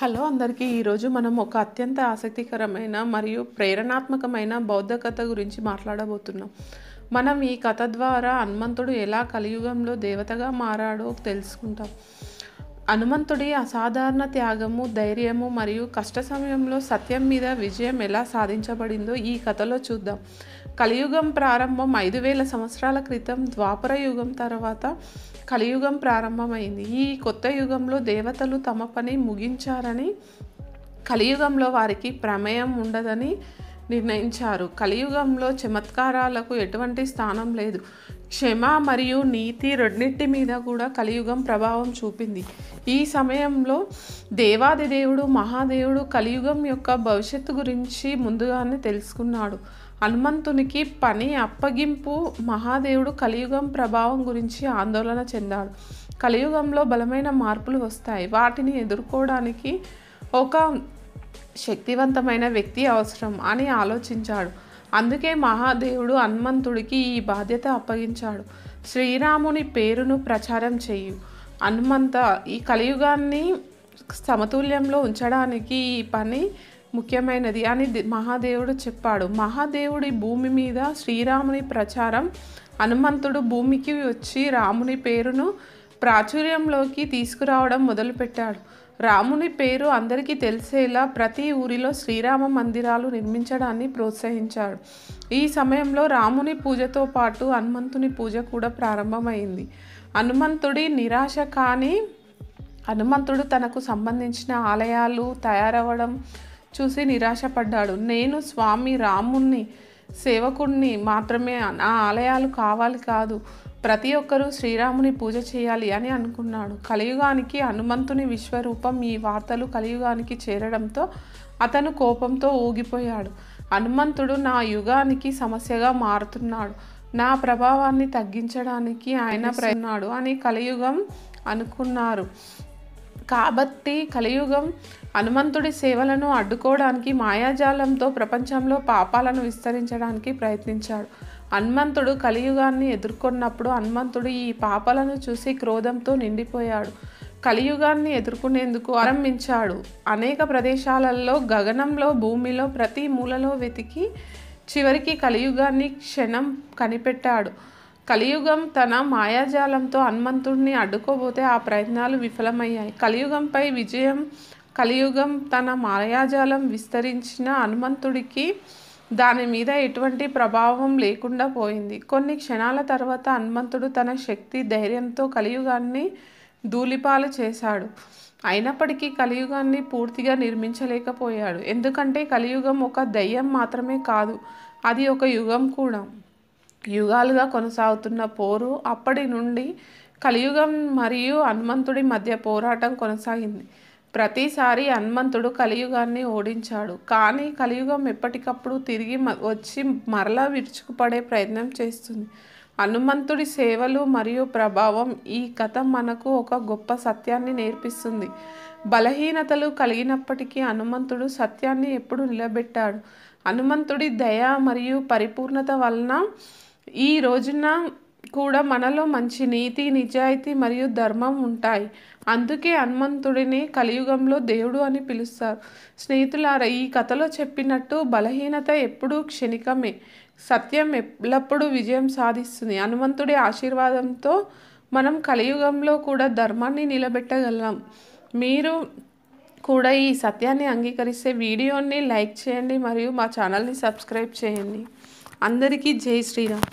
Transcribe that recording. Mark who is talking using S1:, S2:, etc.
S1: hello అందరికీ ఈరోజు మనం ఒక అత్యంత ఆసక్తికరమైన మరియు ప్రేరణాత్మకమైన బౌద్ధ కథ గురించి మాట్లాడబోతున్నాం మనం ఈ కథ ద్వారా హనుమంతుడు ఎలా కలియుగంలో దేవతగా మారాడో తెలుసుకుంటాం హనుమంతుడి అసాధారణ త్యాగము ధైర్యము మరియు కష్ట సమయంలో సత్యం మీద విజయం ఎలా సాధించబడిందో ఈ కథలో చూద్దాం కలియుగం ప్రారంభం ఐదు వేల సంవత్సరాల క్రితం ద్వాపర యుగం తర్వాత కలియుగం ప్రారంభమైంది ఈ కొత్త యుగంలో దేవతలు తమ పని ముగించారని కలియుగంలో వారికి ప్రమేయం ఉండదని నిర్ణయించారు కలియుగంలో చమత్కారాలకు ఎటువంటి స్థానం లేదు క్షమ మరియు నీతి రెండింటి మీద కూడా కలియుగం ప్రభావం చూపింది ఈ సమయంలో దేవాది దేవుడు మహాదేవుడు కలియుగం యొక్క భవిష్యత్తు గురించి ముందుగానే తెలుసుకున్నాడు హనుమంతునికి పని అప్పగింపు మహాదేవుడు కలియుగం ప్రభావం గురించి ఆందోళన చెందాడు కలియుగంలో బలమైన మార్పులు వస్తాయి వాటిని ఎదుర్కోవడానికి ఒక శక్తివంతమైన వ్యక్తి అవసరం అని ఆలోచించాడు అందుకే మహాదేవుడు హనుమంతుడికి ఈ బాధ్యత అప్పగించాడు శ్రీరాముని పేరును ప్రచారం చేయు హనుమంత ఈ కలియుగాన్ని సమతుల్యంలో ఉంచడానికి ఈ పని ముఖ్యమైనది అని మహాదేవుడు చెప్పాడు మహాదేవుడి భూమి మీద శ్రీరాముని ప్రచారం హనుమంతుడు భూమికి వచ్చి రాముని పేరును ప్రాచుర్యంలోకి తీసుకురావడం మొదలుపెట్టాడు రాముని పేరు అందరికీ తెలిసేలా ప్రతి ఊరిలో శ్రీరామ మందిరాలు నిర్మించడాన్ని ప్రోత్సహించాడు ఈ సమయంలో రాముని పూజతో పాటు హనుమంతుని పూజ కూడా ప్రారంభమైంది హనుమంతుడి నిరాశ కానీ హనుమంతుడు తనకు సంబంధించిన ఆలయాలు తయారవ్వడం చూసి నిరాశపడ్డాడు నేను స్వామి రాముణ్ణి సేవకుడిని మాత్రమే ఆ ఆలయాలు కావాలి కాదు ప్రతి ఒక్కరూ శ్రీరాముని పూజ చేయాలి అని అనుకున్నాడు కలియుగానికి హనుమంతుని విశ్వరూపం ఈ వార్తలు కలియుగానికి చేరడంతో అతను కోపంతో ఊగిపోయాడు హనుమంతుడు నా యుగానికి సమస్యగా మారుతున్నాడు నా ప్రభావాన్ని తగ్గించడానికి ఆయన ప్రయత్నాడు అని కలియుగం అనుకున్నారు కాబట్టి కలియుగం హనుమంతుడి సేవలను అడ్డుకోవడానికి మాయాజాలంతో ప్రపంచంలో పాపాలను విస్తరించడానికి ప్రయత్నించాడు హనుమంతుడు కలియుగాన్ని ఎదుర్కొన్నప్పుడు హనుమంతుడు ఈ పాపాలను చూసి క్రోధంతో నిండిపోయాడు కలియుగాన్ని ఎదుర్కొనేందుకు ఆరంభించాడు అనేక ప్రదేశాలలో గగనంలో భూమిలో ప్రతి మూలలో వెతికి చివరికి కలియుగాన్ని క్షణం కనిపెట్టాడు కలియుగం తన మాయాజాలంతో హనుమంతుడిని అడ్డుకోబోతే ఆ ప్రయత్నాలు విఫలమయ్యాయి కలియుగంపై విజయం కలియుగం తన మాయాజాలం విస్తరించిన హనుమంతుడికి దాని మీద ఎటువంటి ప్రభావం లేకుండా పోయింది కొన్ని క్షణాల తర్వాత హనుమంతుడు తన శక్తి ధైర్యంతో కలియుగాన్ని ధూళిపాలు చేశాడు అయినప్పటికీ కలియుగాన్ని పూర్తిగా నిర్మించలేకపోయాడు ఎందుకంటే కలియుగం ఒక దయ్యం మాత్రమే కాదు అది ఒక యుగం కూడా యుగాలుగా కొనసాగుతున్న పోరు అప్పటి నుండి కలియుగం మరియు హనుమంతుడి మధ్య పోరాటం కొనసాగింది ప్రతిసారి హనుమంతుడు కలియుగాన్ని ఓడించాడు కానీ కలియుగం ఎప్పటికప్పుడు తిరిగి వచ్చి మరలా విరుచుకుపడే ప్రయత్నం చేస్తుంది హనుమంతుడి సేవలు మరియు ప్రభావం ఈ కథ మనకు ఒక గొప్ప సత్యాన్ని నేర్పిస్తుంది బలహీనతలు కలిగినప్పటికీ హనుమంతుడు సత్యాన్ని ఎప్పుడు నిలబెట్టాడు హనుమంతుడి దయ మరియు పరిపూర్ణత వలన ఈ రోజున కూడా మనలో మంచి నీతి నిజాయితీ మరియు ధర్మం ఉంటాయి అందుకే హనుమంతుడిని కలియుగంలో దేవుడు అని పిలుస్తారు స్నేహితులారా ఈ కథలో చెప్పినట్టు బలహీనత ఎప్పుడూ క్షణికమే సత్యం ఎల్లప్పుడూ విజయం సాధిస్తుంది హనుమంతుడి ఆశీర్వాదంతో మనం కలియుగంలో కూడా ధర్మాన్ని నిలబెట్టగలం మీరు కూడా ఈ సత్యాన్ని అంగీకరిస్తే వీడియోని లైక్ చేయండి మరియు మా ఛానల్ని సబ్స్క్రైబ్ చేయండి అందరికీ జై శ్రీరామ్